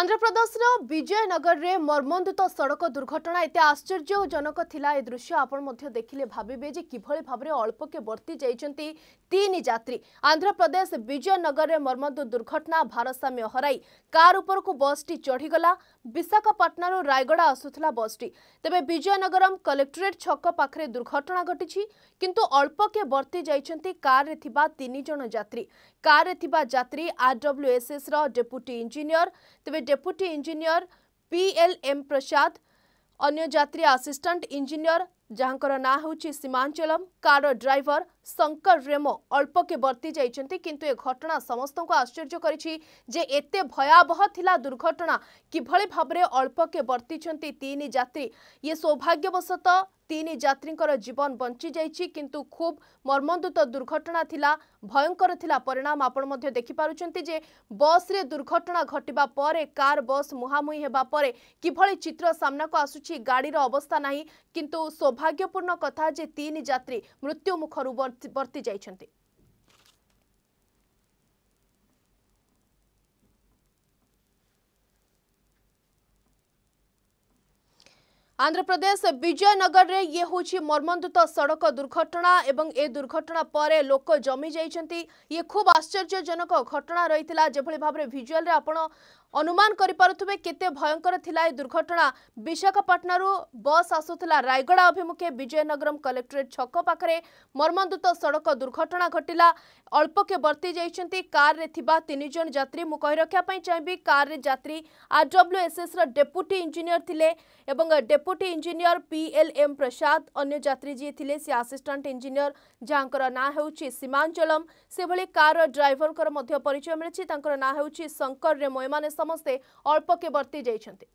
ଆନ୍ଧ୍ରପ୍ରଦେଶର ବିଜୟନଗରରେ ମର୍ମନ୍ତୁତ ସଡ଼କ ଦୁର୍ଘଟଣା ଏତେ ଆଶ୍ଚର୍ଯ୍ୟଜନକ ଥିଲା ଏ ଦୃଶ୍ୟ ଆପଣ ମଧ୍ୟ ଦେଖିଲେ ଭାବିବେ ଯେ କିଭଳି ଭାବରେ ଅଳ୍ପକେ ବର୍ତ୍ତି ଯାଇଛନ୍ତି ତିନି ଯାତ୍ରୀ ଆନ୍ଧ୍ରପ୍ରଦେଶ ବିଜୟନଗରରେ ମର୍ମନ୍ତୁତ ଦୁର୍ଘଟଣା ଭାରସାମ୍ୟ ହରାଇ କାର୍ ଉପରକୁ ବସ୍ଟି ଚଢ଼ିଗଲା ବିଶାଖାପାଟଣାରୁ ରାୟଗଡ଼ା ଆସୁଥିଲା ବସ୍ଟି ତେବେ ବିଜୟନଗରମ୍ କଲେକ୍ଟୋରେଟ୍ ଛକ ପାଖରେ ଦୁର୍ଘଟଣା ଘଟିଛି କିନ୍ତୁ ଅଳ୍ପକେ ବର୍ତ୍ତି ଯାଇଛନ୍ତି କାର୍ରେ ଥିବା ତିନି ଜଣ ଯାତ୍ରୀ କାର୍ରେ ଥିବା ଯାତ୍ରୀ ଆର୍ଡବ୍ଲ୍ୟୁଏସ୍ଏସ୍ର ଡେପୁଟି ଇଞ୍ଜିନିୟର ତେବେ डेपुटी इंजीनियर पीएलएम प्रसाद अन्य जात्री आसीस्टाट इंजीनियर ଯାହାଙ୍କର ନାଁ ହେଉଛି ସୀମାଞ୍ଚଳମ୍ କାର୍ର ଡ୍ରାଇଭର ଶଙ୍କର ରେମୋ ଅଳ୍ପକେ ବର୍ତ୍ତି ଯାଇଛନ୍ତି କିନ୍ତୁ ଏ ଘଟଣା ସମସ୍ତଙ୍କୁ ଆଶ୍ଚର୍ଯ୍ୟ କରିଛି ଯେ ଏତେ ଭୟାବହ ଥିଲା ଦୁର୍ଘଟଣା କିଭଳି ଭାବରେ ଅଳ୍ପକେ ବର୍ତ୍ତିଛନ୍ତି ତିନି ଯାତ୍ରୀ ଇଏ ସୌଭାଗ୍ୟବଶତଃ ତିନି ଯାତ୍ରୀଙ୍କର ଜୀବନ ବଞ୍ଚିଯାଇଛି କିନ୍ତୁ ଖୁବ୍ ମର୍ମନ୍ତୁତ ଦୁର୍ଘଟଣା ଥିଲା ଭୟଙ୍କର ଥିଲା ପରିଣାମ ଆପଣ ମଧ୍ୟ ଦେଖିପାରୁଛନ୍ତି ଯେ ବସ୍ରେ ଦୁର୍ଘଟଣା ଘଟିବା ପରେ କାର୍ ବସ୍ ମୁହାଁମୁହିଁ ହେବା ପରେ କିଭଳି ଚିତ୍ର ସାମ୍ନାକୁ ଆସୁଛି ଗାଡ଼ିର ଅବସ୍ଥା ନାହିଁ କିନ୍ତୁ ସୌଭାଗ୍ୟ ଦୁର୍ଭାଗ୍ୟପୂର୍ଣ୍ଣ କଥା ଯେ ତିନି ଯାତ୍ରୀ ମୃତ୍ୟୁମୁଖରୁ ବର୍ତ୍ତି ଯାଇଛନ୍ତି ଆନ୍ଧ୍ରପ୍ରଦେଶ ବିଜୟନଗରରେ ଇଏ ହେଉଛି ମର୍ମନ୍ତୁତ ସଡ଼କ ଦୁର୍ଘଟଣା ଏବଂ ଏ ଦୁର୍ଘଟଣା ପରେ ଲୋକ ଜମି ଯାଇଛନ୍ତି ଇଏ ଖୁବ୍ ଆଶ୍ଚର୍ଯ୍ୟଜନକ ଘଟଣା ରହିଥିଲା ଯେଭଳି ଭାବରେ ଭିଜୁଆଲରେ ଆପଣ অনুমান করে পুথে কেতে ভয়ঙ্কর লা এই দুর্ঘটনা বিশাখাপাটনার বস আসুলা রায়গড়া অভিমুখে বিজয়নগরম কলেক্টরেট ছক পাখে মর্মন্তুত সড়ক দুর্ঘটনা ঘটিলা অল্পকে বর্তি যাই কার্রে থিবা তিনজন যাত্রী মু রক্ষা চাইবি কার্রে যাত্রী আরডব্লুএসএস ডেপুটি ইঞ্জিনিয়র লে এবং deputy deputy engineer P L M Prasad ଅନ୍ୟ ଯାତ୍ରୀ ଯିଏ ଥିଲେ ସେ ଆସିଷ୍ଟାଣ୍ଟ ଇଞ୍ଜିନିୟର ଯାହାଙ୍କର ନାଁ ହେଉଛି ସୀମାଞ୍ଚଳମ୍ ସେଭଳି କାର୍ର ଡ୍ରାଇଭରଙ୍କର ମଧ୍ୟ ପରିଚୟ ମିଳିଛି ତାଙ୍କର ନାଁ ହେଉଛି ଶଙ୍କର ରେମୋ ଏମାନେ ସମସ୍ତେ ଅଳ୍ପକେ ବର୍ତ୍ତି ଯାଇଛନ୍ତି